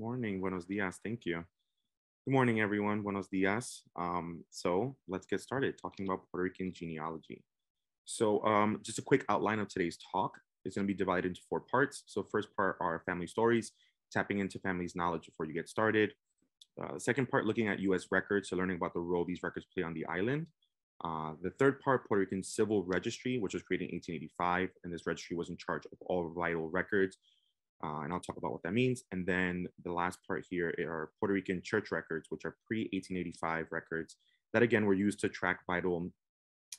morning. Buenos dias. Thank you. Good morning, everyone. Buenos dias. Um, so let's get started talking about Puerto Rican genealogy. So um, just a quick outline of today's talk. It's going to be divided into four parts. So first part are family stories, tapping into families' knowledge before you get started. Uh, second part, looking at U.S. records, so learning about the role these records play on the island. Uh, the third part, Puerto Rican Civil Registry, which was created in 1885, and this registry was in charge of all vital records uh, and I'll talk about what that means. And then the last part here are Puerto Rican church records, which are pre 1885 records that, again, were used to track vital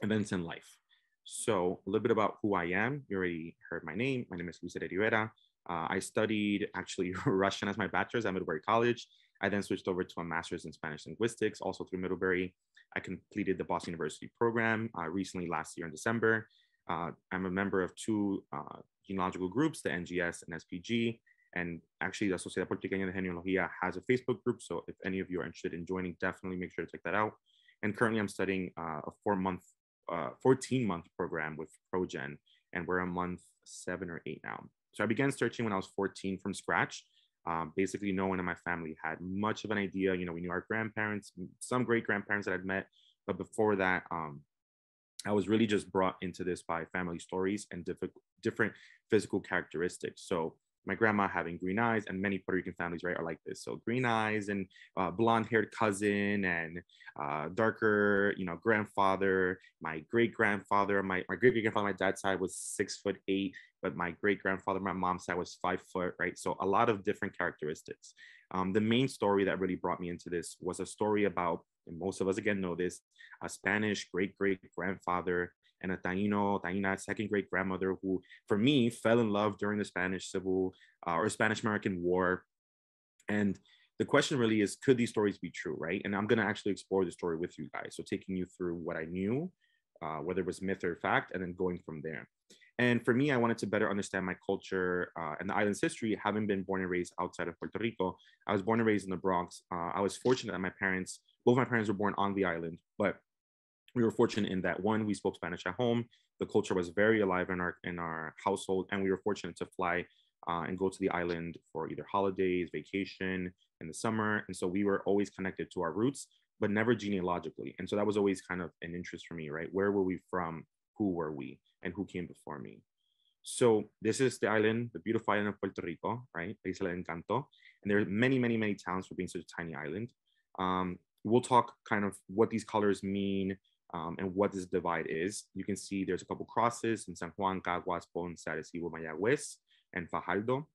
events in life. So, a little bit about who I am. You already heard my name. My name is Luis Rivera. Uh, I studied actually Russian as my bachelor's at Middlebury College. I then switched over to a master's in Spanish linguistics, also through Middlebury. I completed the Boston University program uh, recently last year in December. Uh, I'm a member of two uh, genealogical groups, the NGS and SPG. And actually, the Sociedad Porteña de Genealogía has a Facebook group. So if any of you are interested in joining, definitely make sure to check that out. And currently, I'm studying uh, a four month, uh, 14 month program with ProGen, and we're a month seven or eight now. So I began searching when I was 14 from scratch. Um, basically, no one in my family had much of an idea. You know, we knew our grandparents, some great grandparents that I'd met, but before that, um, I was really just brought into this by family stories and difficult different physical characteristics. So my grandma having green eyes and many Puerto Rican families, right, are like this. So green eyes and uh, blonde haired cousin and uh, darker, you know, grandfather, my great grandfather, my, my great grandfather, my dad's side was six foot eight, but my great grandfather, my mom's side was five foot, right? So a lot of different characteristics. Um, the main story that really brought me into this was a story about, and most of us again know this, a Spanish great great grandfather and a Taino, Taina second great grandmother who, for me, fell in love during the Spanish Civil uh, or Spanish American War. And the question really is could these stories be true, right? And I'm going to actually explore the story with you guys. So, taking you through what I knew, uh, whether it was myth or fact, and then going from there. And for me, I wanted to better understand my culture uh, and the island's history, having been born and raised outside of Puerto Rico. I was born and raised in the Bronx. Uh, I was fortunate that my parents, both my parents were born on the island, but we were fortunate in that one we spoke spanish at home the culture was very alive in our in our household and we were fortunate to fly uh, and go to the island for either holidays vacation in the summer and so we were always connected to our roots but never genealogically and so that was always kind of an interest for me right where were we from who were we and who came before me so this is the island the beautiful island of puerto rico right isla encanto and there are many many many towns for being such a tiny island um, we'll talk kind of what these colors mean um, and what this divide is. You can see there's a couple crosses in San Juan, Caguas, Ponce, Arecibo, Mayagüez, and Fajardo.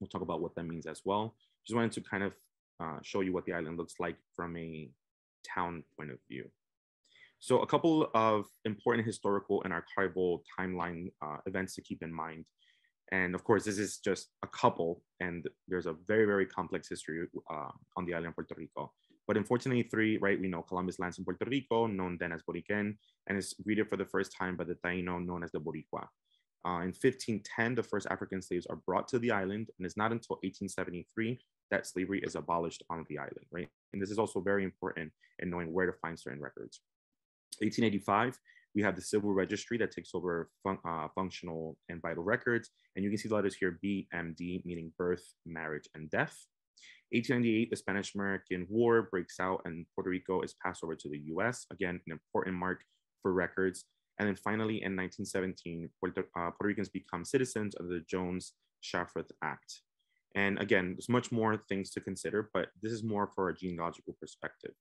We'll talk about what that means as well. Just wanted to kind of uh, show you what the island looks like from a town point of view. So a couple of important historical and archival timeline uh, events to keep in mind. And of course, this is just a couple, and there's a very, very complex history uh, on the island of Puerto Rico. But unfortunately, three, right, we know Columbus lands in Puerto Rico, known then as Boriquen, and is greeted for the first time by the Taino known as the Boricua. Uh, in 1510, the first African slaves are brought to the island, and it's not until 1873 that slavery is abolished on the island, right? And this is also very important in knowing where to find certain records. 1885, we have the civil registry that takes over fun- uh, functional and vital records. And you can see the letters here BMD, meaning birth, marriage, and death. 1898, the Spanish American War breaks out and Puerto Rico is passed over to the US, again, an important mark for records. And then finally, in 1917, Puerto, uh, Puerto Ricans become citizens of the Jones Shafroth Act. And again, there's much more things to consider, but this is more for a genealogical perspective.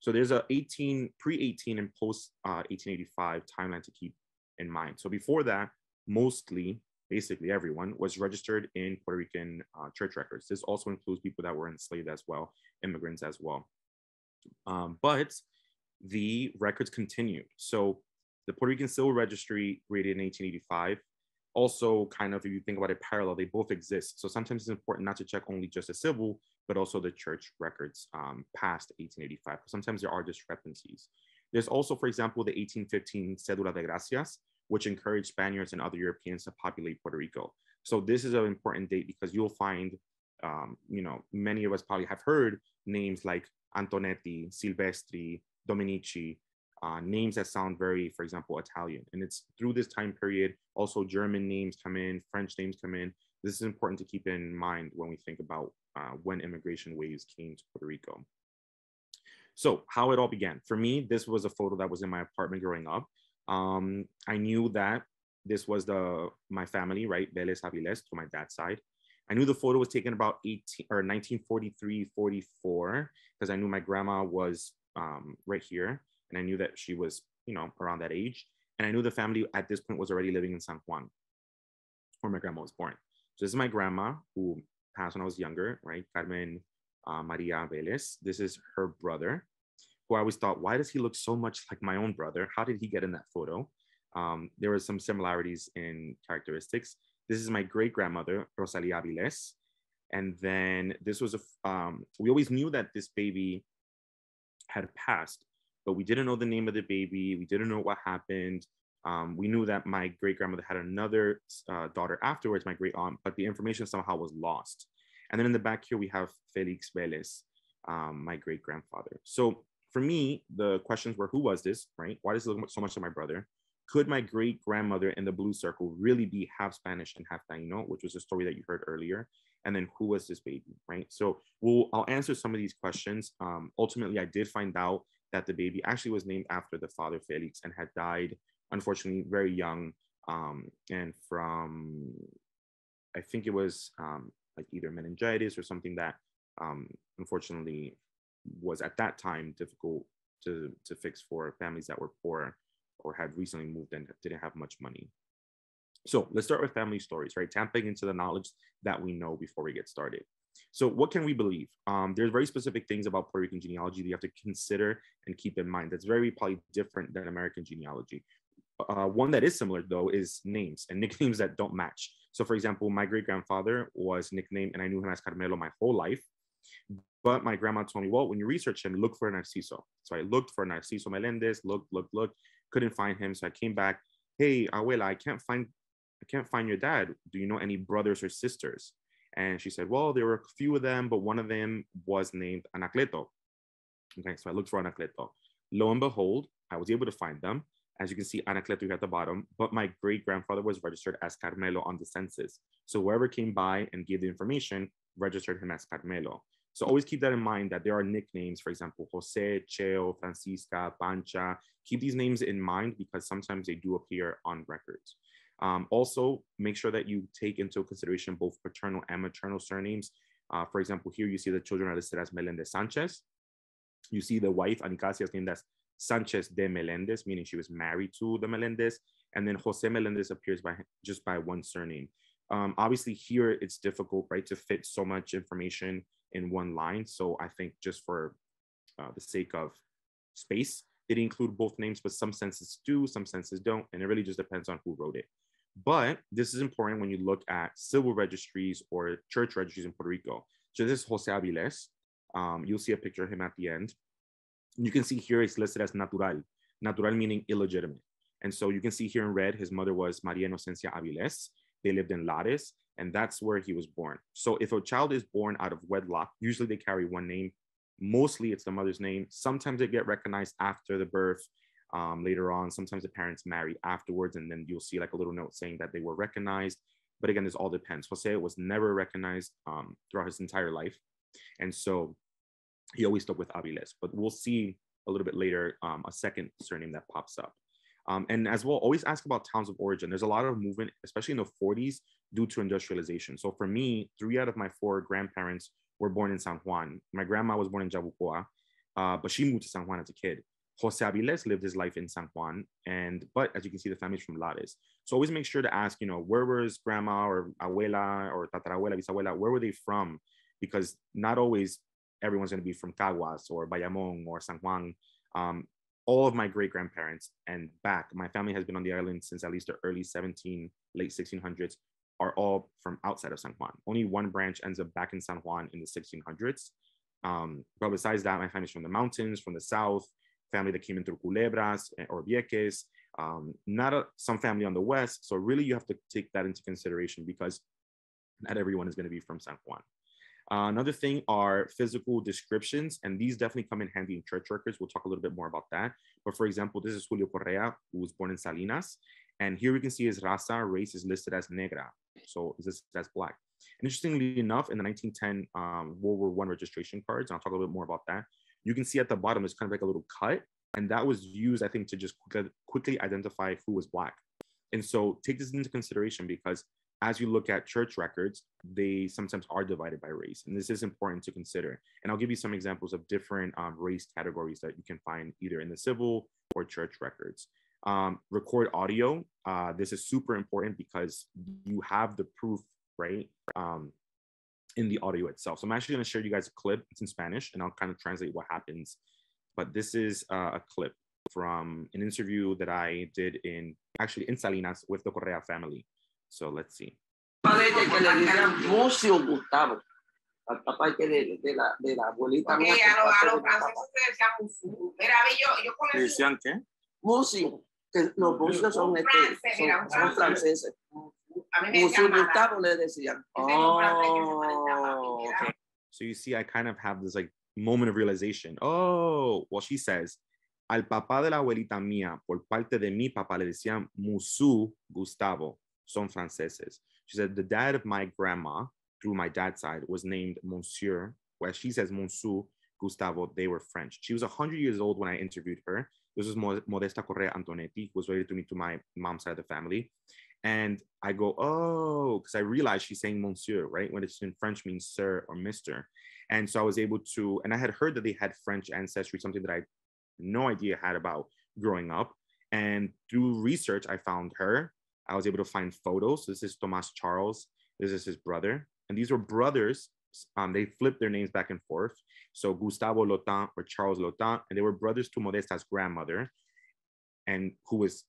So there's a 18 pre-18 and post uh, 1885 timeline to keep in mind. So before that, mostly basically everyone, was registered in Puerto Rican uh, church records. This also includes people that were enslaved as well, immigrants as well. Um, but the records continued. So the Puerto Rican Civil Registry, created in 1885, also kind of, if you think about it parallel, they both exist. So sometimes it's important not to check only just the civil, but also the church records um, past 1885. Sometimes there are discrepancies. There's also, for example, the 1815 Cédula de Gracias, which encouraged Spaniards and other Europeans to populate Puerto Rico. So this is an important date because you'll find, um, you know, many of us probably have heard names like Antonetti, Silvestri, Dominici, uh, names that sound very, for example, Italian. And it's through this time period, also German names come in, French names come in. This is important to keep in mind when we think about uh, when immigration waves came to Puerto Rico. So, how it all began. For me, this was a photo that was in my apartment growing up. Um, I knew that this was the my family, right? Vélez Avilés to my dad's side. I knew the photo was taken about 18 or 1943, 44, because I knew my grandma was um, right here. And I knew that she was, you know, around that age. And I knew the family at this point was already living in San Juan, where my grandma was born. So this is my grandma who passed when I was younger, right? Carmen uh, Maria Velez. This is her brother who I always thought, why does he look so much like my own brother? How did he get in that photo? Um, there were some similarities in characteristics. This is my great grandmother, Rosalia Aviles. And then this was a, um, we always knew that this baby had passed, but we didn't know the name of the baby. We didn't know what happened. Um, we knew that my great grandmother had another uh, daughter afterwards, my great aunt, but the information somehow was lost. And then in the back here, we have Felix Velez, um, my great grandfather. So for me, the questions were who was this, right? Why does it look so much like my brother? Could my great grandmother in the blue circle really be half Spanish and half Taino, which was a story that you heard earlier? And then who was this baby, right? So we'll, I'll answer some of these questions. Um, ultimately, I did find out that the baby actually was named after the father Felix and had died, unfortunately, very young. Um, and from, I think it was um, like either meningitis or something that um, unfortunately was at that time difficult to, to fix for families that were poor or had recently moved and didn't have much money. So let's start with family stories, right? Tapping into the knowledge that we know before we get started. So, what can we believe? Um, there's very specific things about Puerto Rican genealogy that you have to consider and keep in mind. That's very probably different than American genealogy. Uh, one that is similar, though, is names and nicknames that don't match. So, for example, my great grandfather was nicknamed, and I knew him as Carmelo my whole life. But my grandma told me, well, when you research him, look for Narciso. So I looked for Narciso Melendez, looked, looked, looked, couldn't find him. So I came back, hey, abuela, I can't find, I can't find your dad. Do you know any brothers or sisters? And she said, well, there were a few of them, but one of them was named Anacleto. Okay, so I looked for Anacleto. Lo and behold, I was able to find them. As you can see, Anacleto here at the bottom, but my great grandfather was registered as Carmelo on the census. So whoever came by and gave the information registered him as Carmelo. So always keep that in mind that there are nicknames, for example, Jose, Cheo, Francisca, Pancha. Keep these names in mind because sometimes they do appear on records. Um, also, make sure that you take into consideration both paternal and maternal surnames. Uh, for example, here you see the children are listed as Melendez Sanchez. You see the wife, Anicasia, is named as Sanchez de Melendez, meaning she was married to the Melendez. And then Jose Melendez appears by just by one surname. Um, obviously, here it's difficult, right, to fit so much information in one line. So I think just for uh, the sake of space, they didn't include both names, but some senses do, some senses don't, and it really just depends on who wrote it. But this is important when you look at civil registries or church registries in Puerto Rico. So this is Jose Aviles. Um, you'll see a picture of him at the end. You can see here it's listed as natural, natural meaning illegitimate. And so you can see here in red, his mother was Maria Inocencia Aviles, they lived in Lares, and that's where he was born. So if a child is born out of wedlock, usually they carry one name. Mostly it's the mother's name. Sometimes they get recognized after the birth. Um, later on, sometimes the parents marry afterwards, and then you'll see like a little note saying that they were recognized. But again, this all depends. Jose was never recognized um, throughout his entire life. And so he always stuck with Aviles, but we'll see a little bit later um, a second surname that pops up. Um, and as well, always ask about towns of origin. There's a lot of movement, especially in the 40s, due to industrialization. So for me, three out of my four grandparents were born in San Juan. My grandma was born in Jabucoa, uh, but she moved to San Juan as a kid. Jose Aviles lived his life in San Juan, and but as you can see, the family's from Lares. So always make sure to ask, you know, where was grandma or abuela or tatarabuela, bisabuela, where were they from? Because not always everyone's going to be from Caguas or Bayamón or San Juan. Um, all of my great grandparents and back. My family has been on the island since at least the early 17, late 1600s, are all from outside of San Juan. Only one branch ends up back in San Juan in the 1600s. Um, but besides that, my family's from the mountains, from the south, family that came in through Culebras eh, or Vieques, um, not a, some family on the west. So really you have to take that into consideration because not everyone is going to be from San Juan. Uh, another thing are physical descriptions, and these definitely come in handy in church records. We'll talk a little bit more about that. But for example, this is Julio Correa, who was born in Salinas, and here we can see his raza, race is listed as negra, so is listed as black. And interestingly enough, in the 1910 um, World War One registration cards, and I'll talk a little bit more about that. You can see at the bottom, it's kind of like a little cut, and that was used, I think, to just quickly identify who was black. And so take this into consideration because as you look at church records, they sometimes are divided by race. And this is important to consider. And I'll give you some examples of different um, race categories that you can find either in the civil or church records. Um, record audio. Uh, this is super important because you have the proof, right? Um, in the audio itself. So I'm actually going to show you guys a clip. It's in Spanish, and I'll kind of translate what happens. But this is uh, a clip from an interview that I did in actually in Salinas with the Correa family. So let's see. que le Lucio Gustavo, al papá que de, de, la, de la abuelita. mía, a los lo franceses se decía Mucio. Mira, yo, yo conocí. ¿Decían qué? Mucio, que los mucios son, este, son, son franceses. Mucio Gustavo le decían. Oh, okay. So you see, I kind of have this like moment of realization. Oh, well, she says, al papá de la abuelita mía, por parte de mi papá, le decían Musu Gustavo. son franceses. She said, the dad of my grandma, through my dad's side, was named Monsieur, where she says Monsieur Gustavo, they were French. She was 100 years old when I interviewed her. This is Modesta Correa Antonetti, who was related to me to my mom's side of the family. And I go, oh, because I realized she's saying monsieur, right? When it's in French means sir or mister. And so I was able to, and I had heard that they had French ancestry, something that I no idea had about growing up. And through research, I found her I was able to find photos. this is Tomas Charles. This is his brother. And these were brothers. Um, they flipped their names back and forth. So Gustavo Lotan or Charles Lotan, and they were brothers to Modesta's grandmother, and who was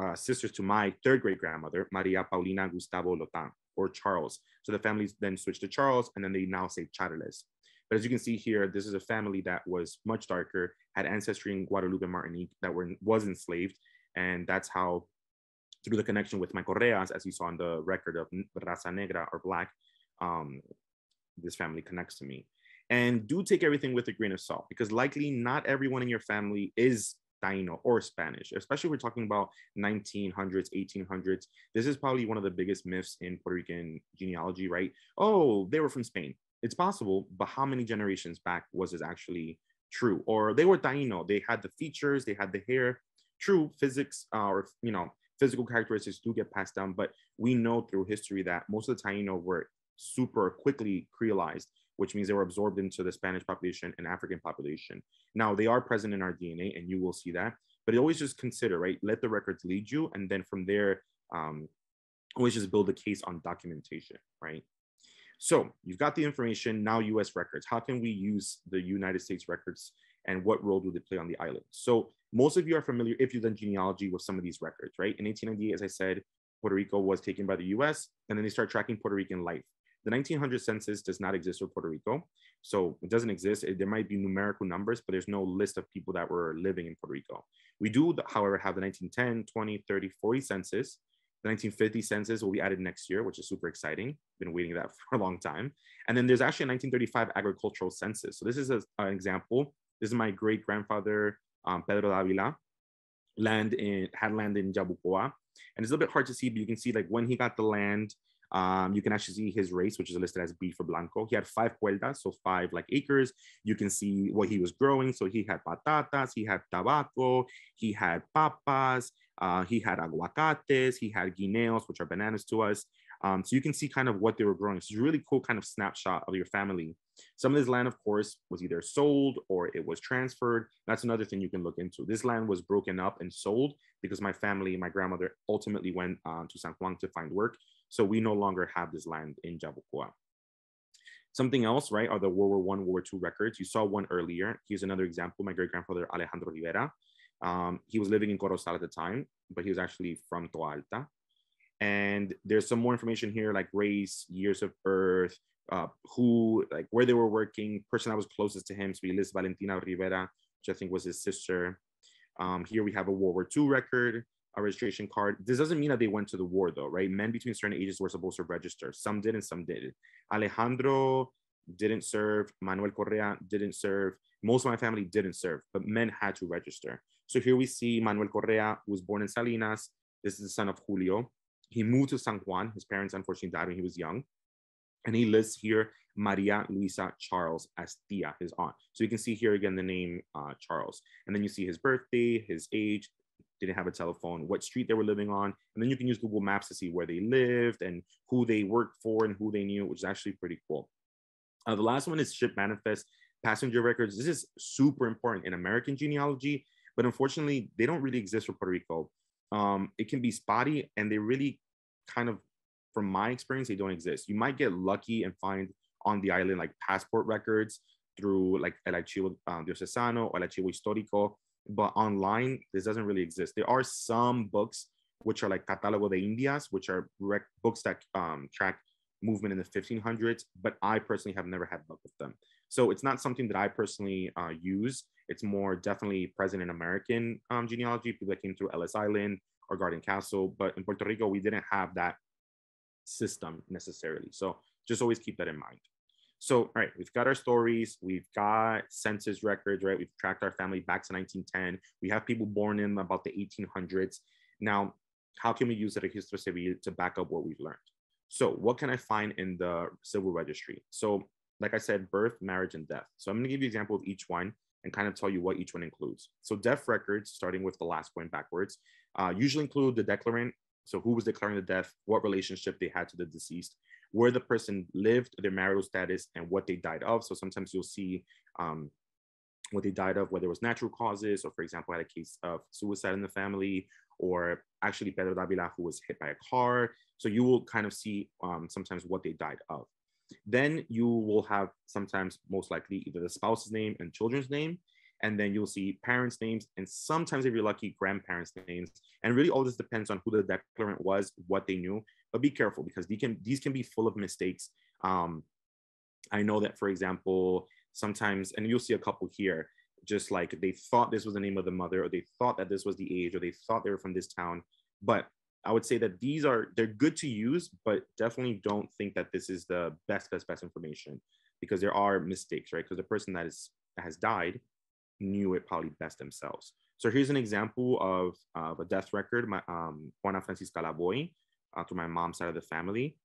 uh, sisters to my third great grandmother, Maria Paulina Gustavo Lotan or Charles. So the families then switched to Charles, and then they now say Charles. But as you can see here, this is a family that was much darker, had ancestry in Guadeloupe and Martinique that were was enslaved, and that's how through the connection with my Correas, as you saw in the record of Raza Negra or Black, um, this family connects to me. And do take everything with a grain of salt because likely not everyone in your family is Taino or Spanish, especially we're talking about 1900s, 1800s. This is probably one of the biggest myths in Puerto Rican genealogy, right? Oh, they were from Spain. It's possible, but how many generations back was this actually true? Or they were Taino, they had the features, they had the hair. True, physics uh, or, you know, physical characteristics do get passed down, but we know through history that most of the Taino were super quickly creolized, which means they were absorbed into the Spanish population and African population. Now they are present in our DNA, and you will see that. But always just consider, right? Let the records lead you, and then from there, um, always just build a case on documentation, right? So you've got the information now. U.S. records. How can we use the United States records, and what role do they play on the island? So most of you are familiar, if you've done genealogy, with some of these records, right? In 1898, as I said, Puerto Rico was taken by the US, and then they start tracking Puerto Rican life. The 1900 census does not exist for Puerto Rico, so it doesn't exist. There might be numerical numbers, but there's no list of people that were living in Puerto Rico. We do, however, have the 1910, 20, 30, 40 census. The 1950 census will be added next year, which is super exciting. Been waiting that for a long time. And then there's actually a 1935 agricultural census. So this is a, an example. This is my great grandfather um, Pedro Davila, land in had land in Jabucoa, and it's a little bit hard to see, but you can see like when he got the land. Um, you can actually see his race, which is listed as B for blanco. He had five cueldas, so five like acres. You can see what he was growing. So he had patatas, he had tabaco, he had papas, uh, he had aguacates, he had guineos, which are bananas to us. Um, so you can see kind of what they were growing. So it's a really cool kind of snapshot of your family some of this land, of course, was either sold or it was transferred. That's another thing you can look into. This land was broken up and sold because my family, my grandmother, ultimately went uh, to San Juan to find work. So we no longer have this land in Jabucoa. Something else, right, are the World War One, World War Two records. You saw one earlier. Here's another example. My great grandfather Alejandro Rivera. Um, he was living in Corozal at the time, but he was actually from Toalta and there's some more information here like race years of birth uh, who like where they were working person that was closest to him so he lists valentina rivera which i think was his sister um, here we have a world war ii record a registration card this doesn't mean that they went to the war though right men between certain ages were supposed to register some did and some did alejandro didn't serve manuel correa didn't serve most of my family didn't serve but men had to register so here we see manuel correa was born in salinas this is the son of julio he moved to San Juan. His parents unfortunately died when he was young. And he lists here Maria Luisa Charles as Tia, his aunt. So you can see here again the name uh, Charles. And then you see his birthday, his age, didn't have a telephone, what street they were living on. And then you can use Google Maps to see where they lived and who they worked for and who they knew, which is actually pretty cool. Uh, the last one is ship manifest passenger records. This is super important in American genealogy, but unfortunately, they don't really exist for Puerto Rico um, it can be spotty and they really kind of, from my experience, they don't exist. You might get lucky and find on the island like passport records through like El Archivo um, Diocesano or El Archivo Histórico, but online, this doesn't really exist. There are some books which are like Catálogo de Indias, which are rec- books that um, track movement in the 1500s, but I personally have never had luck with them. So it's not something that I personally uh, use. It's more definitely present in American um, genealogy, people that came through Ellis Island or Garden Castle. But in Puerto Rico, we didn't have that system necessarily. So just always keep that in mind. So, all right, we've got our stories, we've got census records, right? We've tracked our family back to 1910. We have people born in about the 1800s. Now, how can we use the registro civil to back up what we've learned? So, what can I find in the civil registry? So, like I said, birth, marriage, and death. So I'm going to give you an example of each one and kind of tell you what each one includes. So death records, starting with the last point backwards, uh, usually include the declarant. So who was declaring the death, what relationship they had to the deceased, where the person lived, their marital status, and what they died of. So sometimes you'll see um, what they died of, whether it was natural causes, or for example, had a case of suicide in the family, or actually Pedro Davila, who was hit by a car. So you will kind of see um, sometimes what they died of. Then you will have sometimes most likely either the spouse's name and children's name, and then you'll see parents' names, and sometimes if you're lucky, grandparents' names. And really, all this depends on who the declarant was, what they knew. But be careful because these can these can be full of mistakes. Um, I know that, for example, sometimes, and you'll see a couple here, just like they thought this was the name of the mother, or they thought that this was the age, or they thought they were from this town, but I would say that these are they're good to use, but definitely don't think that this is the best, best, best information because there are mistakes, right? Because the person that is has died knew it probably best themselves. So here's an example of, of a death record, my um, Juana Francisca Lavoy, uh, through my mom's side of the family.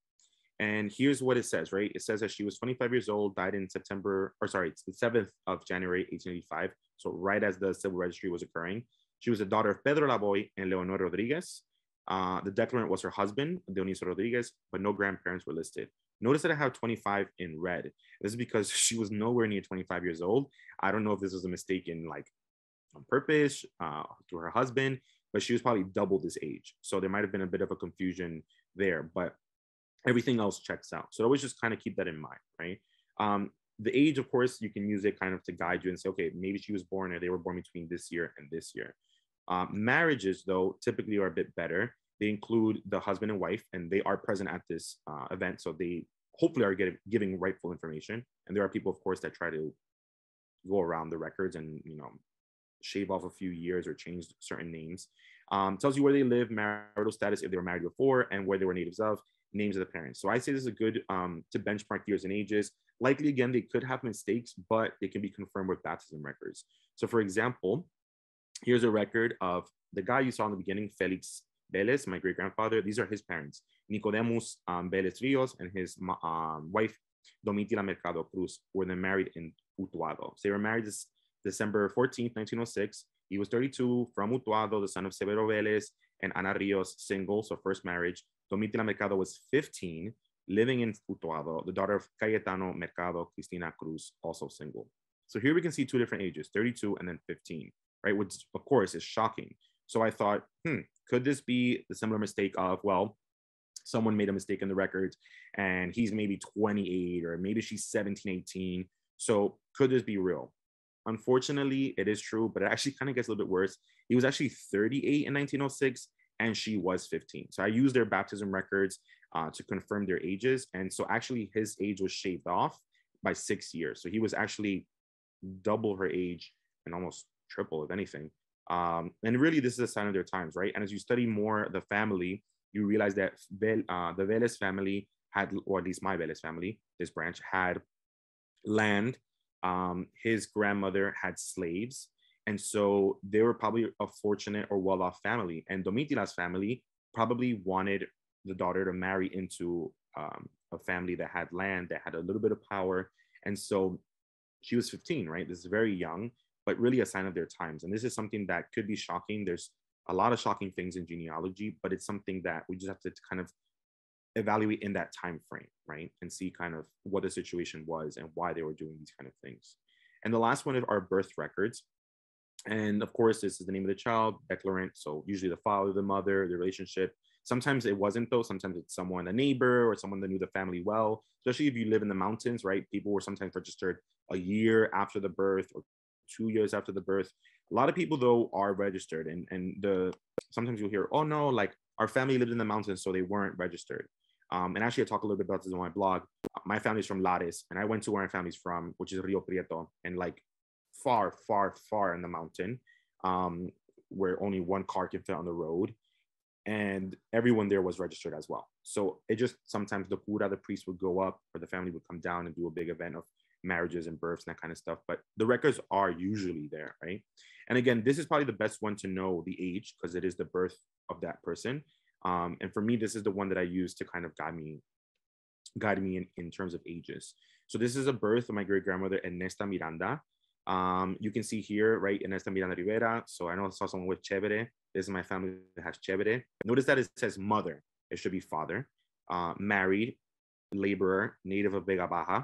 And here's what it says, right? It says that she was 25 years old, died in September, or sorry, it's the 7th of January, 1885. So right as the civil registry was occurring. She was the daughter of Pedro Lavoy and Leonor Rodriguez. Uh, the declarant was her husband, Dionisio Rodriguez, but no grandparents were listed. Notice that I have 25 in red. This is because she was nowhere near 25 years old. I don't know if this was a mistake in like on purpose uh, to her husband, but she was probably double this age. So there might have been a bit of a confusion there, but everything else checks out. So always just kind of keep that in mind, right? Um, the age, of course, you can use it kind of to guide you and say, okay, maybe she was born or they were born between this year and this year. Um, marriages, though, typically are a bit better they include the husband and wife, and they are present at this uh, event. So they hopefully are giving rightful information. And there are people, of course, that try to go around the records and you know shave off a few years or change certain names. Um, tells you where they live, marital status if they were married before, and where they were natives of, names of the parents. So I say this is a good um, to benchmark years and ages. Likely, again, they could have mistakes, but they can be confirmed with baptism records. So, for example, here's a record of the guy you saw in the beginning, Felix Vélez, my great grandfather, these are his parents, Nicodemus um, Vélez Rios and his um, wife, Domitila Mercado Cruz, were then married in Utuado. So they were married this December 14th, 1906. He was 32 from Utuado, the son of Severo Vélez and Ana Rios, single, so first marriage. Domitila Mercado was 15, living in Utuado, the daughter of Cayetano Mercado, Cristina Cruz, also single. So here we can see two different ages, 32 and then 15, right? Which, of course, is shocking so I thought, hmm, could this be the similar mistake of, well, someone made a mistake in the records and he's maybe 28 or maybe she's 17, 18. So could this be real? Unfortunately, it is true, but it actually kind of gets a little bit worse. He was actually 38 in 1906 and she was 15. So I used their baptism records uh, to confirm their ages. And so actually his age was shaved off by six years. So he was actually double her age and almost triple, if anything. Um, and really, this is a sign of their times, right? And as you study more the family, you realize that uh, the Vélez family had, or at least my Vélez family, this branch had land. Um, his grandmother had slaves. And so they were probably a fortunate or well off family. And Domitila's family probably wanted the daughter to marry into um, a family that had land, that had a little bit of power. And so she was 15, right? This is very young but really a sign of their times. And this is something that could be shocking. There's a lot of shocking things in genealogy, but it's something that we just have to kind of evaluate in that time frame, right? And see kind of what the situation was and why they were doing these kind of things. And the last one our birth records. And of course, this is the name of the child, declarant. So usually the father, the mother, the relationship. Sometimes it wasn't though. Sometimes it's someone, a neighbor, or someone that knew the family well. Especially if you live in the mountains, right? People were sometimes registered a year after the birth or two years after the birth. A lot of people though are registered, and and the sometimes you'll hear, oh no, like our family lived in the mountains, so they weren't registered. Um, and actually, I talk a little bit about this on my blog. My family's from Lares, and I went to where my family's from, which is Rio Prieto, and like far, far, far in the mountain, um, where only one car can fit on the road and everyone there was registered as well. So it just sometimes the cura, the priest would go up, or the family would come down and do a big event of marriages and births and that kind of stuff. But the records are usually there, right? And again, this is probably the best one to know the age because it is the birth of that person. Um, and for me, this is the one that I use to kind of guide me, guide me in, in terms of ages. So this is a birth of my great grandmother Ernesta Miranda. Um, you can see here, right, Ernesta Miranda Rivera. So I know I saw someone with Chevere. This is my family that has Chevere. Notice that it says mother. It should be father. Uh, married, laborer, native of Vega Baja,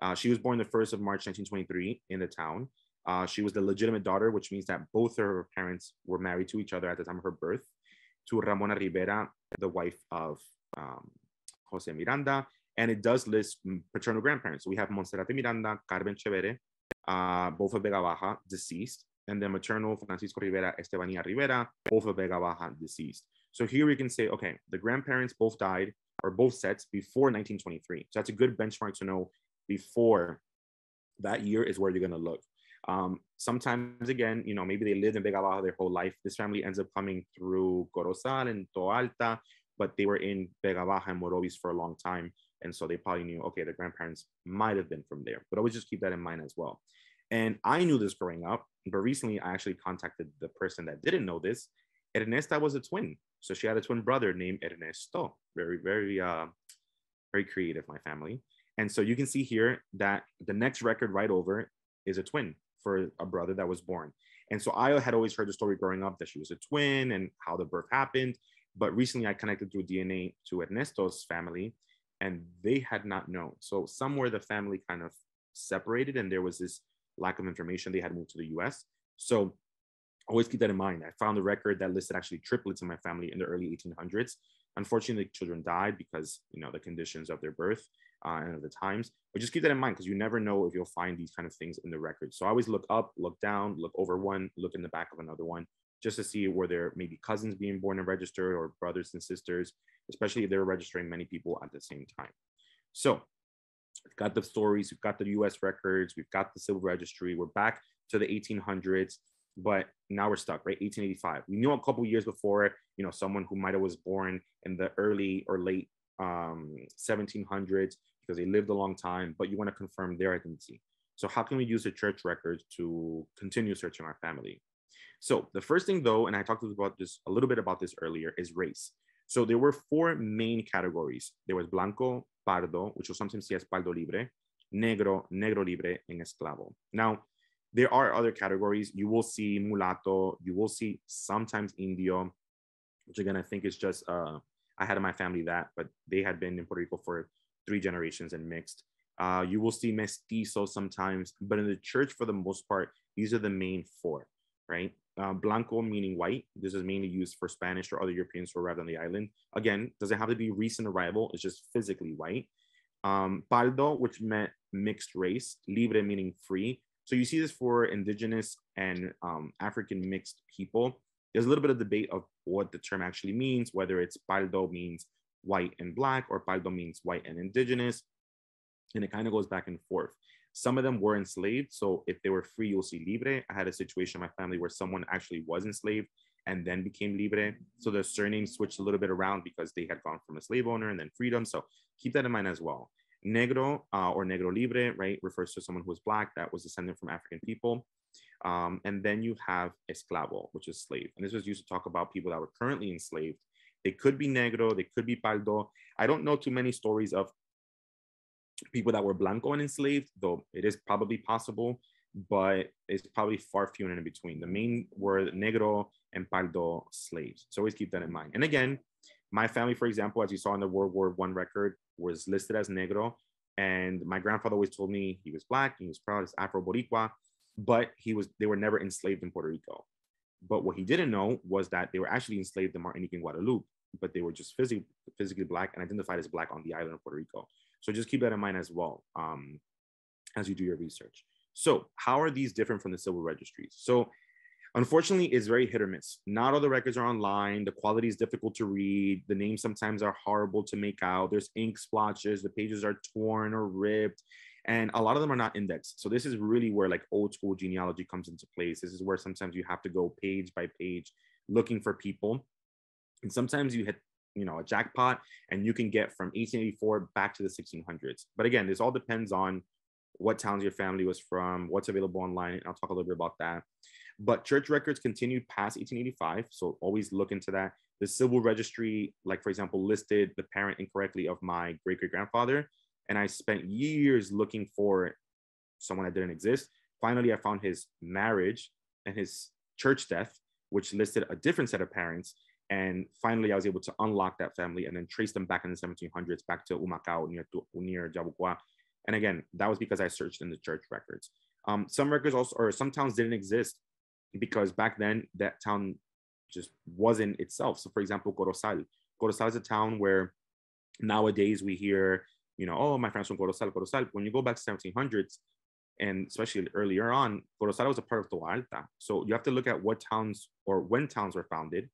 uh, she was born the 1st of March 1923 in the town. Uh, she was the legitimate daughter, which means that both her parents were married to each other at the time of her birth, to Ramona Rivera, the wife of um, Jose Miranda. And it does list paternal grandparents. So we have Monserrate Miranda, Carmen Chevere, uh, both of Vega Baja, deceased, and then maternal Francisco Rivera, Estebania Rivera, both of Vega Baja, deceased. So here we can say, okay, the grandparents both died or both sets before 1923. So that's a good benchmark to know before that year is where you're going to look um, sometimes again you know maybe they lived in vega baja their whole life this family ends up coming through corozal and toalta but they were in vega baja and morovis for a long time and so they probably knew okay the grandparents might have been from there but always just keep that in mind as well and i knew this growing up but recently i actually contacted the person that didn't know this Ernesta was a twin. So she had a twin brother named Ernesto. Very, very, uh, very creative, my family. And so you can see here that the next record right over is a twin for a brother that was born. And so I had always heard the story growing up that she was a twin and how the birth happened. But recently I connected through DNA to Ernesto's family and they had not known. So somewhere the family kind of separated and there was this lack of information. They had moved to the US. So always keep that in mind. I found a record that listed actually triplets in my family in the early 1800s. Unfortunately, the children died because you know the conditions of their birth, uh, and of the times. But just keep that in mind because you never know if you'll find these kind of things in the record. So I always look up, look down, look over one, look in the back of another one, just to see where there may be cousins being born and registered or brothers and sisters, especially if they're registering many people at the same time. So we've got the stories, we've got the US records, we've got the civil registry, we're back to the 1800s, but now we're stuck, right? 1885. We knew a couple years before, you know, someone who might have was born in the early or late um, 1700s because they lived a long time, but you want to confirm their identity. So, how can we use the church records to continue searching our family? So, the first thing, though, and I talked about this a little bit about this earlier, is race. So, there were four main categories there was blanco, pardo, which was sometimes see as pardo libre, negro, negro libre, and esclavo. Now, there are other categories. You will see mulatto, you will see sometimes indio, which again, I think is just uh, I had in my family that, but they had been in Puerto Rico for three generations and mixed. Uh, you will see mestizo sometimes, but in the church, for the most part, these are the main four, right? Uh, blanco meaning white. This is mainly used for Spanish or other Europeans who arrived on the island. Again, doesn't have to be recent arrival, it's just physically white. Um, paldo, which meant mixed race, libre meaning free. So you see this for indigenous and um, African mixed people there's a little bit of debate of what the term actually means, whether it's paldo means white and black or paldo means white and indigenous. And it kind of goes back and forth. Some of them were enslaved. So if they were free, you'll see libre. I had a situation in my family where someone actually was enslaved and then became libre. So the surname switched a little bit around because they had gone from a slave owner and then freedom. So keep that in mind as well. Negro uh, or negro libre, right, refers to someone who is black that was descended from African people. Um, and then you have esclavo, which is slave. And this was used to talk about people that were currently enslaved. They could be negro, they could be paldo. I don't know too many stories of people that were blanco and enslaved, though it is probably possible, but it's probably far fewer in between. The main were negro and paldo slaves. So always keep that in mind. And again, my family, for example, as you saw in the World War One record, was listed as negro. And my grandfather always told me he was black, he was proud, as Afro Boricua but he was they were never enslaved in Puerto Rico. But what he didn't know was that they were actually enslaved in Martinique and Guadeloupe, but they were just physically physically black and identified as black on the island of Puerto Rico. So just keep that in mind as well um, as you do your research. So how are these different from the civil registries? So unfortunately, it's very hit or miss. Not all the records are online. The quality is difficult to read. The names sometimes are horrible to make out. There's ink splotches. The pages are torn or ripped and a lot of them are not indexed so this is really where like old school genealogy comes into place this is where sometimes you have to go page by page looking for people and sometimes you hit you know a jackpot and you can get from 1884 back to the 1600s but again this all depends on what towns your family was from what's available online and i'll talk a little bit about that but church records continued past 1885 so always look into that the civil registry like for example listed the parent incorrectly of my great great grandfather and I spent years looking for someone that didn't exist. Finally, I found his marriage and his church death, which listed a different set of parents. And finally, I was able to unlock that family and then trace them back in the 1700s back to Umakau near, near Jabukwa. And again, that was because I searched in the church records. Um, some records also, or some towns didn't exist because back then that town just wasn't itself. So, for example, Corozal. Corozal is a town where nowadays we hear you know, oh, my friends from Corozal, Corozal. When you go back to 1700s, and especially earlier on, Corozal was a part of Toa Alta. So you have to look at what towns or when towns were founded,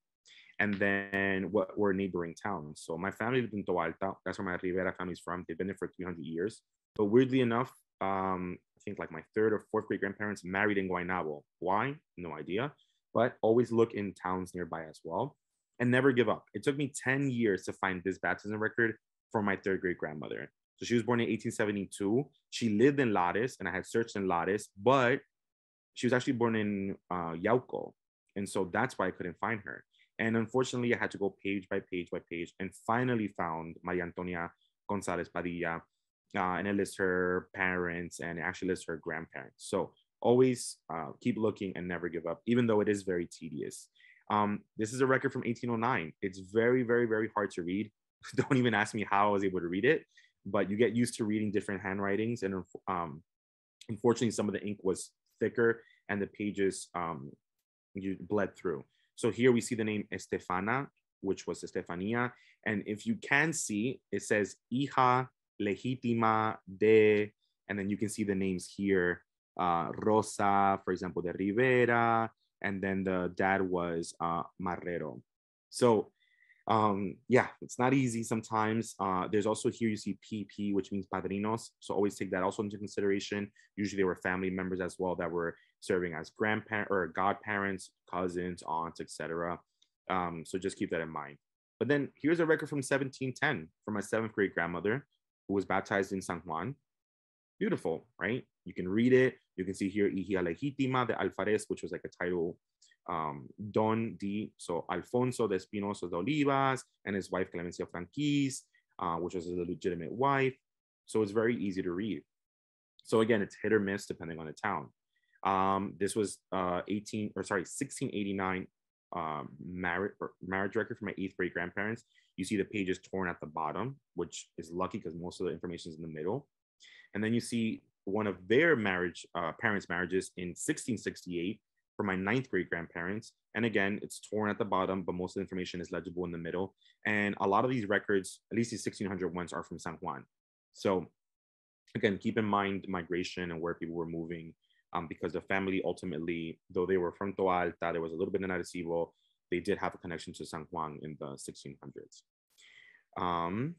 and then what were neighboring towns. So my family lived in Toa Alta. That's where my Rivera family's from. They've been there for 300 years. But weirdly enough, um, I think like my third or fourth great grandparents married in Guaynabo. Why? No idea. But always look in towns nearby as well and never give up. It took me 10 years to find this baptism record from my third great grandmother. So she was born in 1872. She lived in Lares, and I had searched in Lares, but she was actually born in uh, Yauco. And so that's why I couldn't find her. And unfortunately, I had to go page by page by page and finally found Maria Antonia Gonzalez Padilla. Uh, and it lists her parents and it actually lists her grandparents. So always uh, keep looking and never give up, even though it is very tedious. Um, this is a record from 1809. It's very, very, very hard to read. don't even ask me how I was able to read it, but you get used to reading different handwritings. And um, unfortunately, some of the ink was thicker and the pages um, you bled through. So here we see the name Estefana, which was Estefania. And if you can see, it says hija legítima de, and then you can see the names here, uh, Rosa, for example, de Rivera, and then the dad was uh, Marrero. So um, yeah, it's not easy sometimes. Uh, there's also here you see PP, which means padrinos. So always take that also into consideration. Usually they were family members as well that were serving as grandparents or godparents, cousins, aunts, etc. Um, so just keep that in mind. But then here's a record from 1710 from my seventh grade grandmother who was baptized in San Juan. Beautiful, right? You can read it. You can see here Hija Legitima de Alfares, which was like a title um, Don D. So Alfonso de Espinosa de Olivas and his wife Clemencia Franquis, uh, which was a legitimate wife. So it's very easy to read. So again, it's hit or miss depending on the town. Um, this was uh, 18 or sorry 1689 um, marriage marriage record for my eighth grade grandparents. You see the pages torn at the bottom, which is lucky because most of the information is in the middle. And then you see one of their marriage uh, parents' marriages in 1668 from my ninth great grandparents. And again, it's torn at the bottom, but most of the information is legible in the middle. And a lot of these records, at least these 1600 ones, are from San Juan. So again, keep in mind migration and where people were moving um, because the family ultimately, though they were from Toalta, there was a little bit in Arecibo, they did have a connection to San Juan in the 1600s. Um,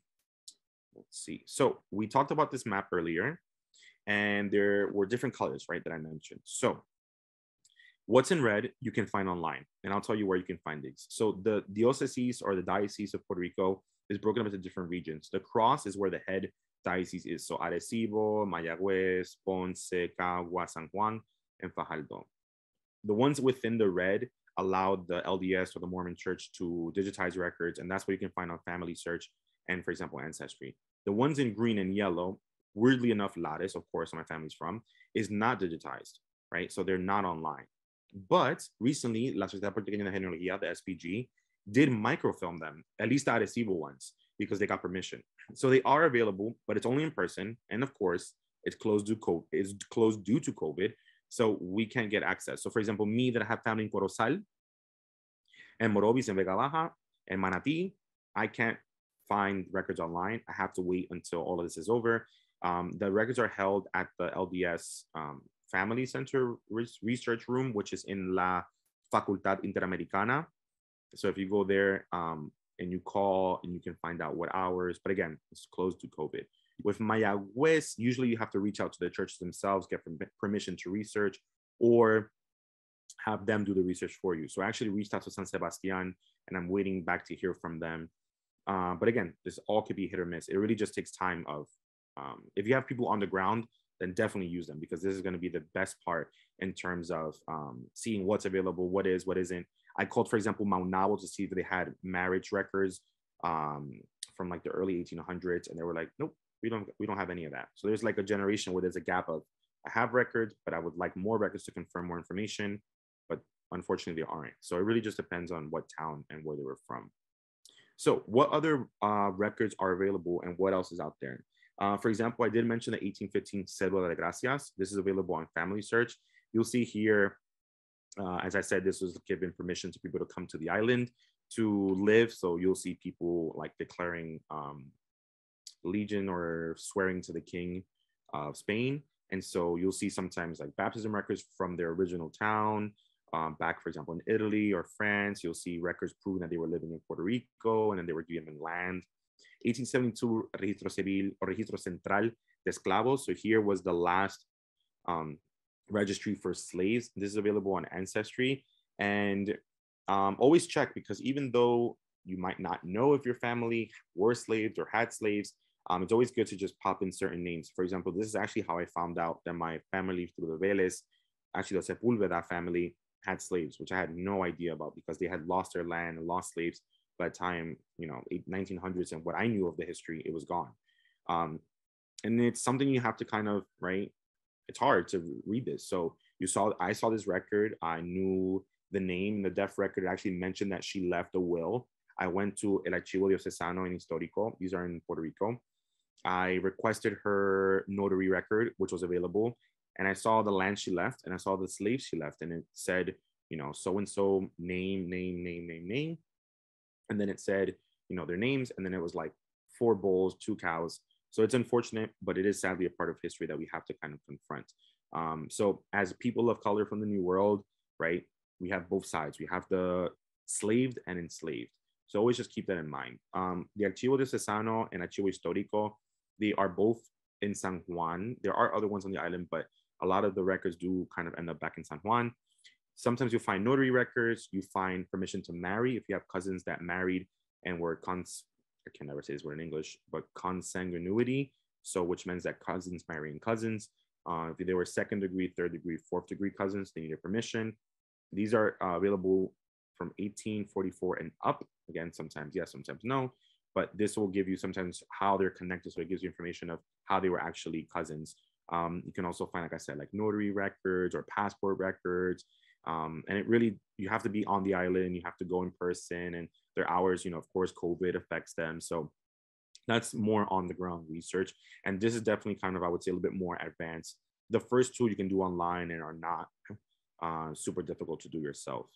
let's see. So we talked about this map earlier and there were different colors, right, that I mentioned. So What's in red, you can find online, and I'll tell you where you can find these. So the diocese or the diocese of Puerto Rico is broken up into different regions. The cross is where the head diocese is. So Arecibo, Mayagüez, Ponce, Cagua, San Juan, and Fajardo. The ones within the red allowed the LDS or the Mormon Church to digitize records, and that's what you can find on Family Search and, for example, Ancestry. The ones in green and yellow, weirdly enough, Lattice, of course, my family's from, is not digitized, right? So they're not online. But recently, la Sociedad Puertorriqueña de Energía, the SPG, did microfilm them, at least the Arecibo ones, because they got permission. So they are available, but it's only in person. And of course, it's closed due, COVID. it's closed due to COVID. So we can't get access. So for example, me that I have family in Corozal, and Morovis and Vega Baja, and Manatí, I can't find records online. I have to wait until all of this is over. Um, the records are held at the LDS um, Family Center Research Room, which is in La Facultad Interamericana. So if you go there um, and you call and you can find out what hours, but again, it's closed to COVID. With Mayagüez, usually you have to reach out to the churches themselves, get permission to research, or have them do the research for you. So I actually reached out to San Sebastian and I'm waiting back to hear from them. Uh, but again, this all could be hit or miss. It really just takes time of um, if you have people on the ground then definitely use them because this is going to be the best part in terms of um, seeing what's available, what is, what isn't. I called, for example, Maunabo to see if they had marriage records um, from like the early 1800s, and they were like, nope, we don't, we don't have any of that. So there's like a generation where there's a gap of I have records, but I would like more records to confirm more information, but unfortunately they aren't. So it really just depends on what town and where they were from. So what other uh, records are available and what else is out there? Uh, for example, I did mention the 1815 Cédula de Gracias. This is available on Family Search. You'll see here, uh, as I said, this was given permission to people to come to the island to live. So you'll see people like declaring um, legion or swearing to the king of Spain. And so you'll see sometimes like baptism records from their original town. Um, back, for example, in Italy or France, you'll see records proving that they were living in Puerto Rico and then they were given land 1872 registro civil or registro central de esclavos. So here was the last um, registry for slaves. This is available on Ancestry. And um, always check because even though you might not know if your family were slaves or had slaves, um, it's always good to just pop in certain names. For example, this is actually how I found out that my family through the Vélez, actually the Sepulveda family, had slaves, which I had no idea about because they had lost their land and lost slaves by time you know 1900s and what i knew of the history it was gone um, and it's something you have to kind of right it's hard to read this so you saw i saw this record i knew the name the deaf record actually mentioned that she left a will i went to el archivo diocesano in histórico these are in puerto rico i requested her notary record which was available and i saw the land she left and i saw the slaves she left and it said you know so and so name name name name name and then it said you know their names and then it was like four bulls two cows so it's unfortunate but it is sadly a part of history that we have to kind of confront um, so as people of color from the new world right we have both sides we have the slaved and enslaved so always just keep that in mind um, the archivo de cesano and archivo histórico they are both in san juan there are other ones on the island but a lot of the records do kind of end up back in san juan Sometimes you'll find notary records, you find permission to marry if you have cousins that married and were cons I can never say this word in English, but consanguinity. So which means that cousins marrying cousins. Uh, if they were second degree, third degree, fourth degree cousins, they needed permission. These are uh, available from 1844 and up. Again, sometimes yes, sometimes no, but this will give you sometimes how they're connected. So it gives you information of how they were actually cousins. Um, you can also find, like I said, like notary records or passport records. Um, and it really, you have to be on the island, you have to go in person, and their hours, you know, of course, COVID affects them. So that's more on the ground research. And this is definitely kind of, I would say, a little bit more advanced. The first two you can do online and are not uh, super difficult to do yourself.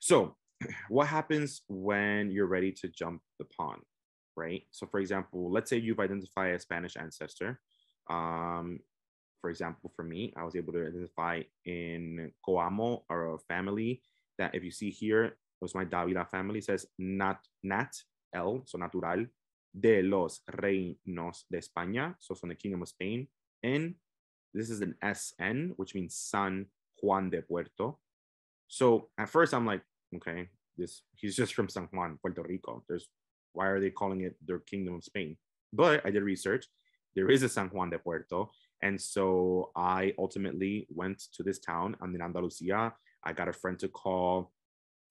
So, what happens when you're ready to jump the pond, right? So, for example, let's say you've identified a Spanish ancestor. Um, for example, for me, I was able to identify in Coamo or a family that if you see here, it was my Davila family, says Nat, Nat, El, so natural, de los reinos de España, so from the Kingdom of Spain. And this is an SN, which means San Juan de Puerto. So at first I'm like, okay, this he's just from San Juan, Puerto Rico. There's why are they calling it their Kingdom of Spain? But I did research. There is a San Juan de Puerto. And so I ultimately went to this town and um, in Andalusia. I got a friend to call.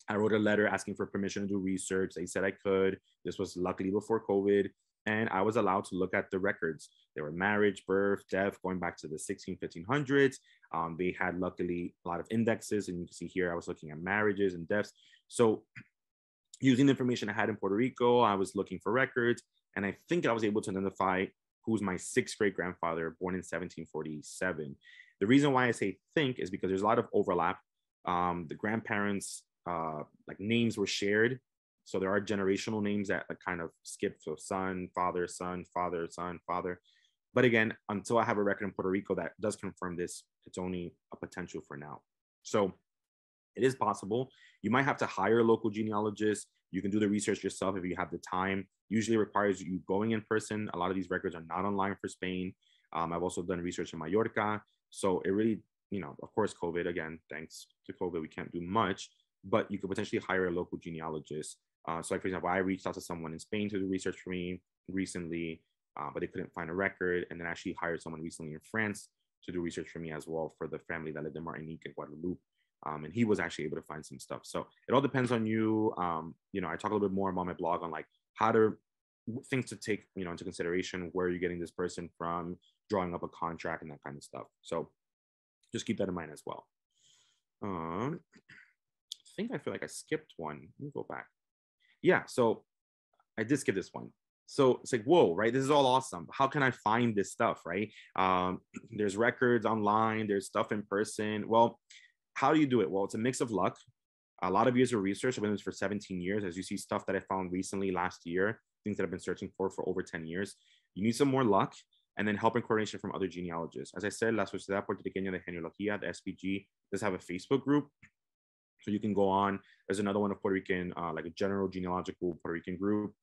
I wrote a letter asking for permission to do research. They said I could. This was luckily before COVID. And I was allowed to look at the records. There were marriage, birth, death, going back to the 16, 1500s. Um, they had luckily a lot of indexes. And you can see here, I was looking at marriages and deaths. So using the information I had in Puerto Rico, I was looking for records. And I think I was able to identify who was my sixth great grandfather, born in 1747. The reason why I say think is because there's a lot of overlap. Um, the grandparents' uh, like names were shared, so there are generational names that like, kind of skip. So son, father, son, father, son, father. But again, until I have a record in Puerto Rico that does confirm this, it's only a potential for now. So it is possible. You might have to hire a local genealogist. You can do the research yourself if you have the time. Usually requires you going in person. A lot of these records are not online for Spain. Um, I've also done research in Mallorca. So it really, you know, of course, COVID, again, thanks to COVID, we can't do much, but you could potentially hire a local genealogist. Uh, so, like, for example, I reached out to someone in Spain to do research for me recently, uh, but they couldn't find a record. And then actually hired someone recently in France to do research for me as well for the family that lived in Martinique and Guadeloupe. Um, and he was actually able to find some stuff. So it all depends on you. Um, you know, I talk a little bit more about my blog on like how to things to take you know into consideration. Where are you getting this person from? Drawing up a contract and that kind of stuff. So just keep that in mind as well. Um, I think I feel like I skipped one. Let me go back. Yeah, so I did skip this one. So it's like, whoa, right? This is all awesome. How can I find this stuff, right? Um, there's records online, there's stuff in person. Well, how do you do it? Well, it's a mix of luck, a lot of years of research. I've been doing this for 17 years. As you see, stuff that I found recently last year, things that I've been searching for for over 10 years. You need some more luck and then help and coordination from other genealogists. As I said, La Sociedad Puertorriqueña de Genealogía, the SPG, does have a Facebook group. So you can go on. There's another one of Puerto Rican, uh, like a general genealogical Puerto Rican group.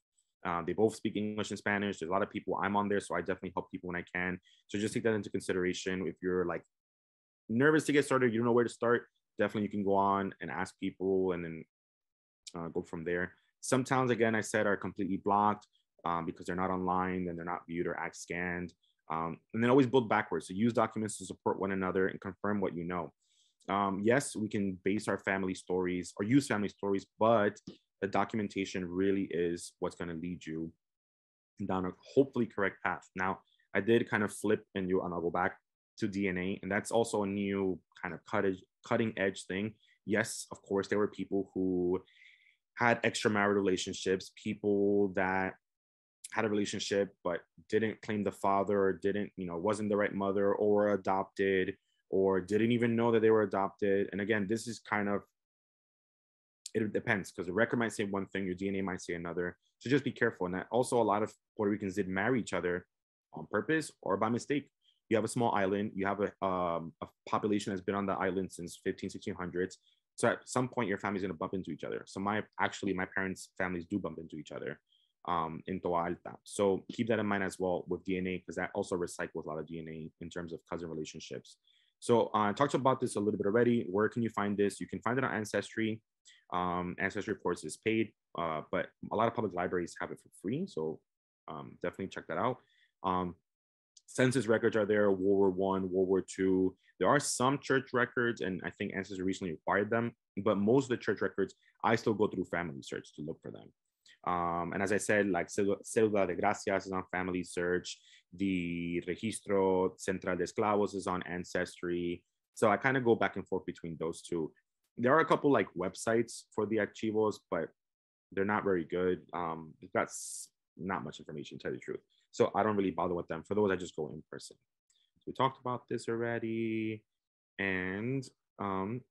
Uh, they both speak English and Spanish. There's a lot of people I'm on there, so I definitely help people when I can. So just take that into consideration if you're like nervous to get started, you don't know where to start, definitely you can go on and ask people and then uh, go from there. Some towns, again, I said are completely blocked um, because they're not online, and they're not viewed or act scanned. Um, and then always build backwards. So use documents to support one another and confirm what you know. Um, yes, we can base our family stories or use family stories, but the documentation really is what's going to lead you down a hopefully correct path. Now, I did kind of flip and you, and I'll go back to DNA. And that's also a new kind of cutting edge thing. Yes, of course, there were people who had extramarital relationships, people that had a relationship but didn't claim the father or didn't, you know, wasn't the right mother or adopted or didn't even know that they were adopted. And again, this is kind of it depends because the record might say one thing, your DNA might say another. So just be careful. And also, a lot of Puerto Ricans did marry each other on purpose or by mistake you have a small island, you have a, um, a population that's been on the island since 15, 1600s. So at some point, your family's gonna bump into each other. So my actually, my parents' families do bump into each other um, in Toa Alta. So keep that in mind as well with DNA, because that also recycles a lot of DNA in terms of cousin relationships. So uh, I talked about this a little bit already. Where can you find this? You can find it on Ancestry. Um, Ancestry, of course, is paid, uh, but a lot of public libraries have it for free. So um, definitely check that out. Um, census records are there, World War One, World War Two. There are some church records, and I think Ancestry recently required them. But most of the church records, I still go through family search to look for them. Um, and as I said, like Cédula de Gracias is on Family Search, the Registro Central de Esclavos is on Ancestry. So I kind of go back and forth between those two. There are a couple like websites for the archivos, but they're not very good. Um, that's not much information, to tell you the truth. So I don't really bother with them. For those, I just go in person. So we talked about this already. And um,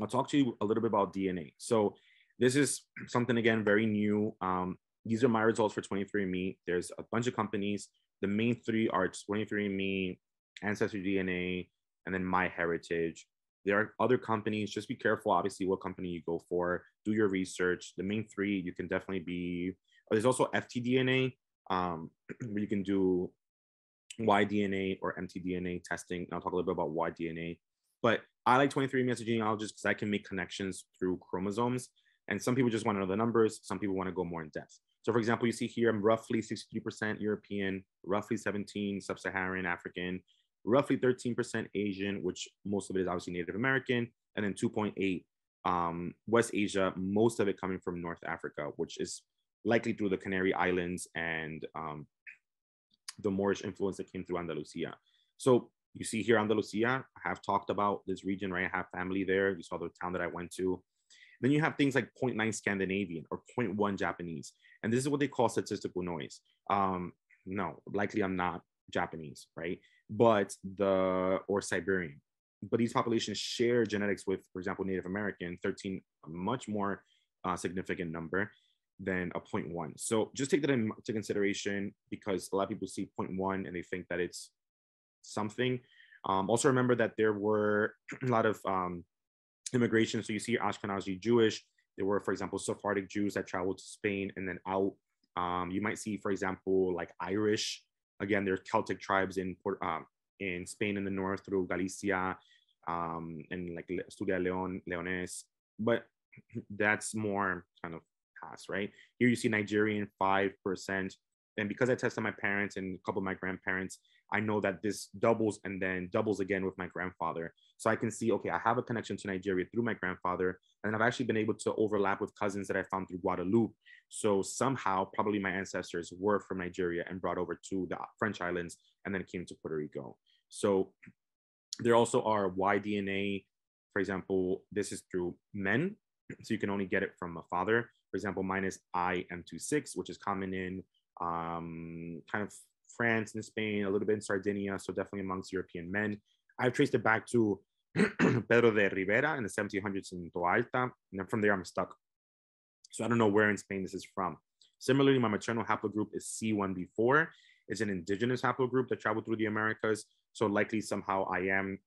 I'll talk to you a little bit about DNA. So this is something, again, very new. Um, these are my results for 23andMe. There's a bunch of companies. The main three are 23andMe, Ancestry DNA, and then MyHeritage. There are other companies. Just be careful, obviously, what company you go for. Do your research. The main three, you can definitely be. There's also FTDNA, um, where you can do Y-DNA or mtDNA testing. And I'll talk a little bit about Y-DNA. But I like 23andMe as a genealogist because I can make connections through chromosomes. And some people just want to know the numbers. Some people want to go more in depth. So for example, you see here, I'm roughly 63% European, roughly 17 sub-Saharan African, roughly 13% Asian, which most of it is obviously Native American, and then 2.8 um, West Asia, most of it coming from North Africa, which is likely through the Canary Islands and um, the Moorish influence that came through Andalusia. So you see here Andalusia, I have talked about this region, right? I have family there. You saw the town that I went to. Then you have things like 0.9 Scandinavian or 0.1 Japanese. And this is what they call statistical noise. Um, no, likely I'm not Japanese, right? But the, or Siberian. But these populations share genetics with, for example, Native American, 13, a much more uh, significant number than a 0.1. So just take that into consideration because a lot of people see 0.1 and they think that it's something. Um, also remember that there were a lot of um, immigration. So you see Ashkenazi Jewish. There were, for example, Sephardic Jews that traveled to Spain and then out. Um, you might see, for example, like Irish. Again, there are Celtic tribes in Port, um, in Spain in the north through Galicia um, and like Studia Leon, Leones. But that's more kind of pass, right? Here you see Nigerian 5%. And because I tested my parents and a couple of my grandparents, I know that this doubles and then doubles again with my grandfather. So I can see, okay, I have a connection to Nigeria through my grandfather. And I've actually been able to overlap with cousins that I found through Guadeloupe. So somehow, probably my ancestors were from Nigeria and brought over to the French islands and then came to Puerto Rico. So there also are Y DNA. For example, this is through men So you can only get it from a father. For example, mine is IM26, which is common in um, kind of France and Spain, a little bit in Sardinia, so definitely amongst European men. I've traced it back to Pedro de Rivera in the 1700s in Toalta, and then from there I'm stuck. So I don't know where in Spain this is from. Similarly, my maternal haplogroup is C1b4. It's an indigenous haplogroup that traveled through the Americas, so likely somehow I am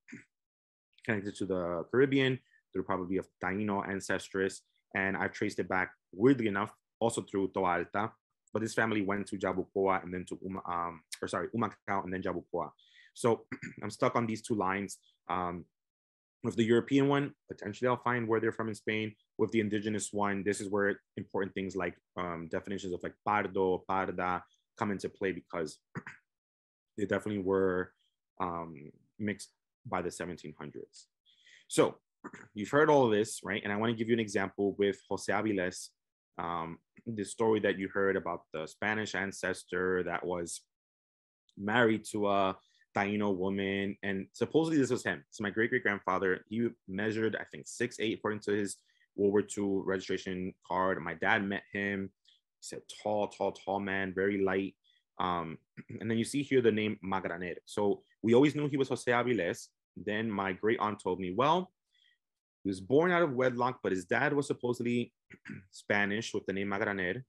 connected to the Caribbean through probably of Taino ancestress. And I've traced it back, weirdly enough, also through Toalta. But this family went to Jabucoa and then to Uma, um, or sorry, Umacao and then Jabucoa. So I'm stuck on these two lines. Um, with the European one, potentially I'll find where they're from in Spain. With the indigenous one, this is where important things like um, definitions of like pardo, parda come into play because they definitely were um, mixed by the 1700s. So you've heard all this, right? And I want to give you an example with Jose Aviles, um, the story that you heard about the Spanish ancestor that was married to a Taino woman. And supposedly this was him. So my great great grandfather, he measured, I think, six eight according to his World War II registration card. My dad met him. He's a tall, tall, tall man, very light. Um, and then you see here the name Magraner. So we always knew he was Jose Aviles. Then my great aunt told me, well, he was born out of wedlock, but his dad was supposedly Spanish with the name Magraner,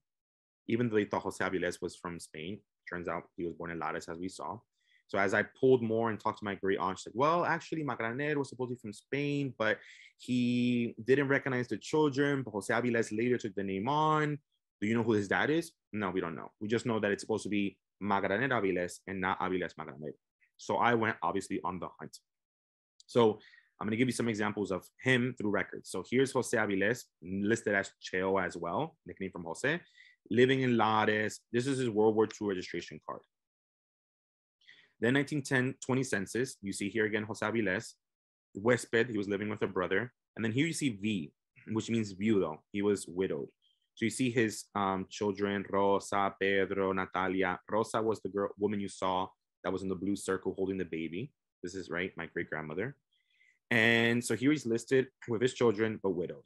even though they thought Jose Aviles was from Spain. Turns out he was born in Lares, as we saw. So as I pulled more and talked to my great aunt, she's like, well, actually, Magraner was supposedly from Spain, but he didn't recognize the children. But Jose Aviles later took the name on. Do you know who his dad is? No, we don't know. We just know that it's supposed to be Magraner Aviles and not Aviles Magraner. So I went obviously on the hunt. So I'm going to give you some examples of him through records. So here's Jose Aviles, listed as Cheo as well, nickname from Jose, living in Lares. This is his World War II registration card. Then 1910 20 census, you see here again Jose Aviles, huésped, he was living with a brother. And then here you see V, which means viudo, he was widowed. So you see his um, children, Rosa, Pedro, Natalia. Rosa was the girl, woman you saw that was in the blue circle holding the baby. This is right, my great grandmother. And so here he's listed with his children, but widowed.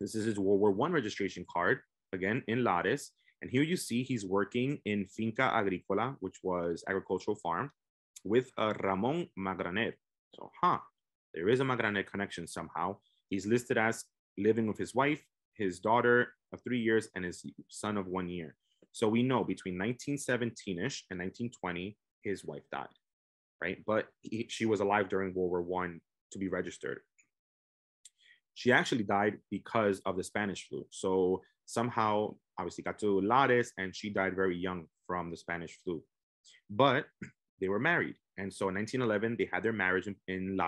This is his World War One registration card, again in Lares. And here you see he's working in Finca Agricola, which was agricultural farm, with a uh, Ramon Magraner. So, huh, there is a Magraner connection somehow. He's listed as living with his wife, his daughter of three years, and his son of one year. So we know between 1917-ish and 1920, his wife died, right? But he, she was alive during World War One to be registered. She actually died because of the Spanish flu. So somehow, obviously, got to Lares and she died very young from the Spanish flu. But they were married. And so in 1911, they had their marriage in, in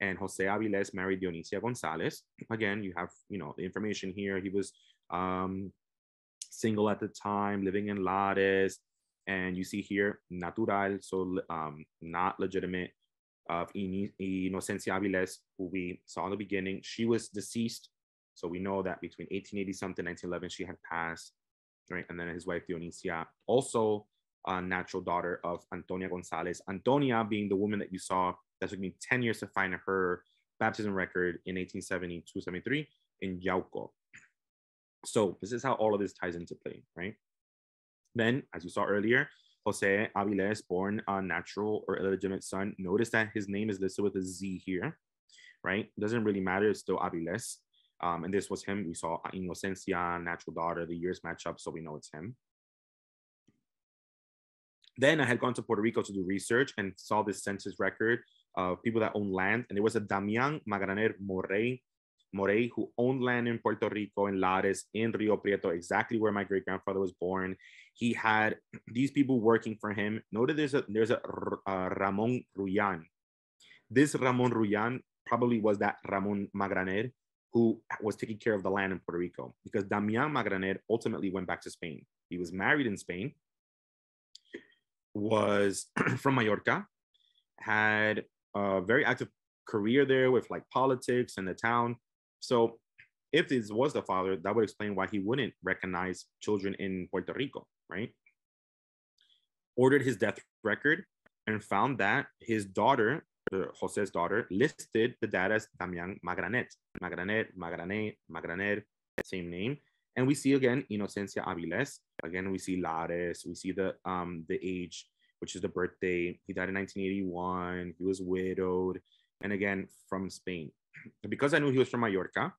and Jose Aviles married Dionisia Gonzalez. Again, you have, you know, the information here. He was um, single at the time, living in Lares. And you see here, natural, so um, not legitimate of Inocencia Aviles, who we saw in the beginning. She was deceased. So we know that between 1880 something, 1911, she had passed, right? And then his wife, Dionisia, also a natural daughter of Antonia Gonzalez. Antonia being the woman that you saw that took me 10 years to find her baptism record in 1872, 73 in Yauco. So this is how all of this ties into play, right? Then, as you saw earlier, Jose Aviles, born a natural or illegitimate son. Notice that his name is listed with a Z here, right? Doesn't really matter. It's still Aviles. Um, and this was him. We saw Inocencia, natural daughter, the years match up, so we know it's him. Then I had gone to Puerto Rico to do research and saw this census record of people that own land. And it was a Damian Magraner Morey Morey, who owned land in Puerto Rico, in Lares, in Rio Prieto, exactly where my great grandfather was born. He had these people working for him. Noted there's a there's a uh, Ramon Ruyan. This Ramon Ruyan probably was that Ramon Magraner who was taking care of the land in Puerto Rico because Damián Magraner ultimately went back to Spain. He was married in Spain, was from Mallorca, had a very active career there with like politics and the town. So if this was the father, that would explain why he wouldn't recognize children in Puerto Rico, right? Ordered his death record and found that his daughter, Jose's daughter, listed the dad as Damian Magranet. Magranet, Magranet, Magraner, same name. And we see again Inocencia Aviles. Again, we see Lares. We see the um the age, which is the birthday. He died in 1981. He was widowed, and again from Spain because I knew he was from Mallorca,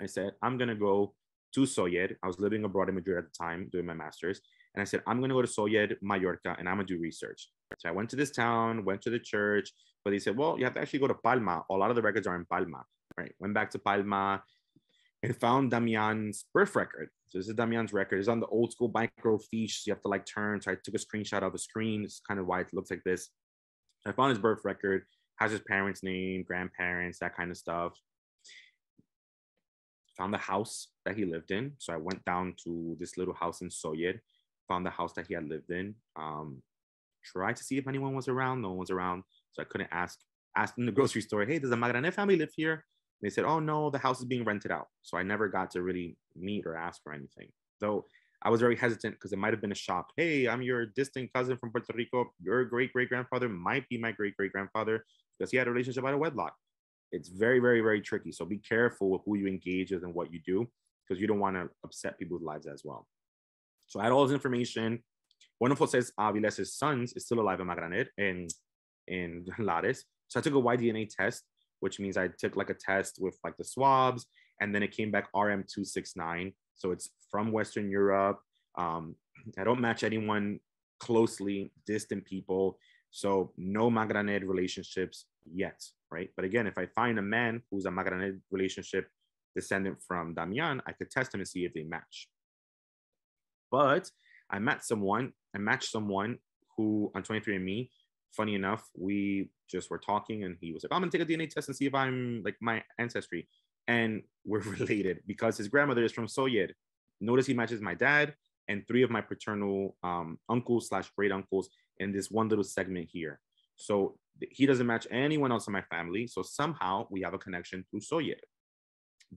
I said, I'm going to go to Soyed. I was living abroad in Madrid at the time doing my master's. And I said, I'm going to go to Soyed, Mallorca, and I'm going to do research. So I went to this town, went to the church, but they said, well, you have to actually go to Palma. A lot of the records are in Palma, right? Went back to Palma and found Damian's birth record. So this is Damian's record. It's on the old school microfiche. So you have to like turn. So I took a screenshot of the screen. It's kind of why it looks like this. I found his birth record has his parents' name, grandparents, that kind of stuff. Found the house that he lived in. So I went down to this little house in Soyed, found the house that he had lived in. Um, tried to see if anyone was around. No one was around. So I couldn't ask. Asked in the grocery store, hey, does the Magrane family live here? And they said, oh no, the house is being rented out. So I never got to really meet or ask for anything. Though I was very hesitant because it might have been a shock. Hey, I'm your distant cousin from Puerto Rico. Your great great grandfather might be my great great grandfather because he had a relationship out of wedlock. It's very, very, very tricky. So be careful with who you engage with and what you do because you don't want to upset people's lives as well. So I had all this information. One of says Aviles' sons is still alive in Magraner and in Lares. So I took a YDNA test, which means I took like a test with like the swabs, and then it came back RM269, so it's from Western Europe. Um, I don't match anyone closely, distant people. So no Magranet relationships yet, right? But again, if I find a man who's a Magranet relationship descendant from Damian, I could test him and see if they match. But I met someone, I matched someone who on 23andMe, funny enough, we just were talking and he was like, oh, I'm gonna take a DNA test and see if I'm like my ancestry and we're related because his grandmother is from Soyed. Notice he matches my dad and three of my paternal um, uncles slash great uncles in this one little segment here. So he doesn't match anyone else in my family. So somehow we have a connection through Soyed.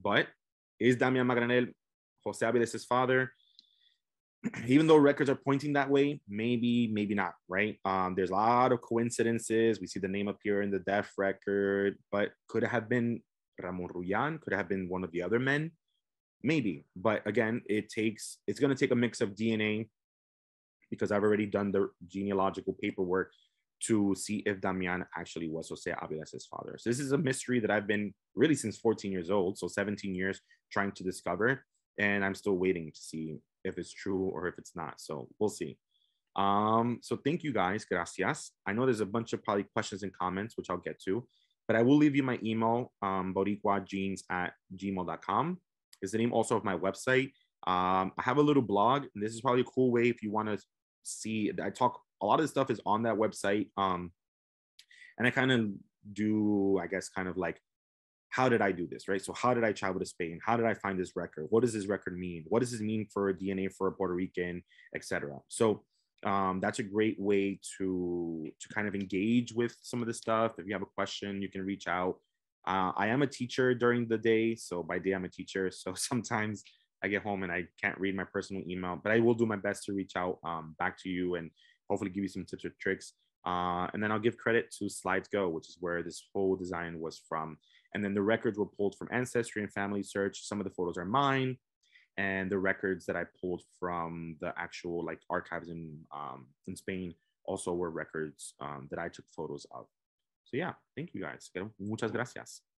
But is Damian Magranel Jose Aviles' father? Even though records are pointing that way, maybe, maybe not, right? Um, there's a lot of coincidences. We see the name appear in the death record, but could have been Ramon Ruyan? Could have been one of the other men? Maybe. But again, it takes it's going to take a mix of DNA because I've already done the genealogical paperwork to see if Damian actually was Jose Aviles' father. So this is a mystery that I've been really since 14 years old, so 17 years trying to discover, and I'm still waiting to see if it's true or if it's not. So we'll see. Um, so thank you guys, gracias. I know there's a bunch of probably questions and comments, which I'll get to. But I will leave you my email, um, boricuajeans at gmail.com. Is the name also of my website. Um, I have a little blog, and this is probably a cool way if you want to see. I talk a lot of the stuff is on that website, um, and I kind of do, I guess, kind of like, how did I do this, right? So how did I travel to Spain? How did I find this record? What does this record mean? What does this mean for DNA for a Puerto Rican, etc. So um, that's a great way to to kind of engage with some of the stuff. If you have a question, you can reach out. Uh, I am a teacher during the day, so by day I'm a teacher. So sometimes I get home and I can't read my personal email, but I will do my best to reach out um, back to you and hopefully give you some tips or tricks. Uh, and then I'll give credit to Slides Go, which is where this whole design was from. And then the records were pulled from Ancestry and Family Search. Some of the photos are mine, and the records that I pulled from the actual like archives in um, in Spain also were records um, that I took photos of. So yeah, thank you guys. Muchas gracias.